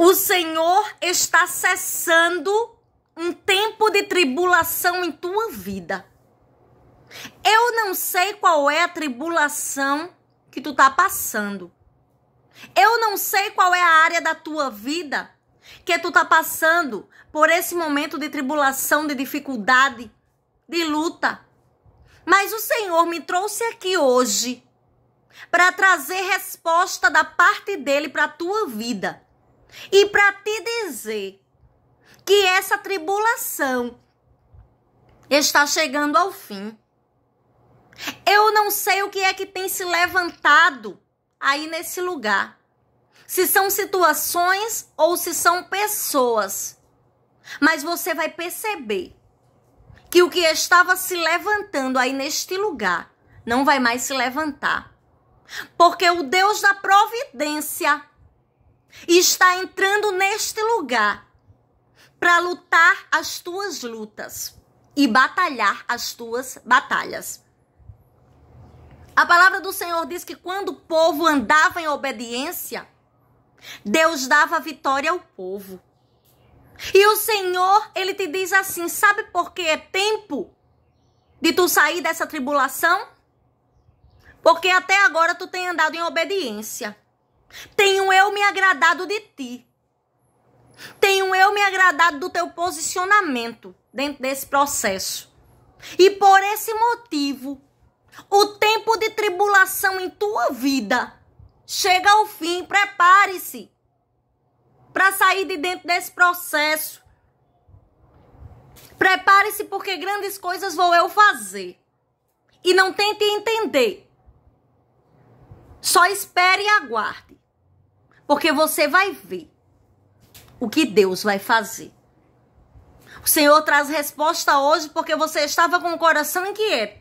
O Senhor está cessando um tempo de tribulação em tua vida. Eu não sei qual é a tribulação que tu tá passando. Eu não sei qual é a área da tua vida que tu tá passando por esse momento de tribulação, de dificuldade, de luta. Mas o Senhor me trouxe aqui hoje para trazer resposta da parte dele para tua vida. E para te dizer que essa tribulação está chegando ao fim. Eu não sei o que é que tem se levantado aí nesse lugar. Se são situações ou se são pessoas. Mas você vai perceber que o que estava se levantando aí neste lugar não vai mais se levantar. Porque o Deus da providência e está entrando neste lugar para lutar as tuas lutas e batalhar as tuas batalhas. A palavra do Senhor diz que quando o povo andava em obediência, Deus dava vitória ao povo. E o Senhor, ele te diz assim: sabe por que é tempo de tu sair dessa tribulação? Porque até agora tu tem andado em obediência. Tem me agradado de ti. Tenho eu me agradado do teu posicionamento dentro desse processo. E por esse motivo, o tempo de tribulação em tua vida chega ao fim. Prepare-se para sair de dentro desse processo. Prepare-se porque grandes coisas vou eu fazer. E não tente entender. Só espere e aguarde. Porque você vai ver o que Deus vai fazer. O Senhor traz resposta hoje porque você estava com o coração inquieto.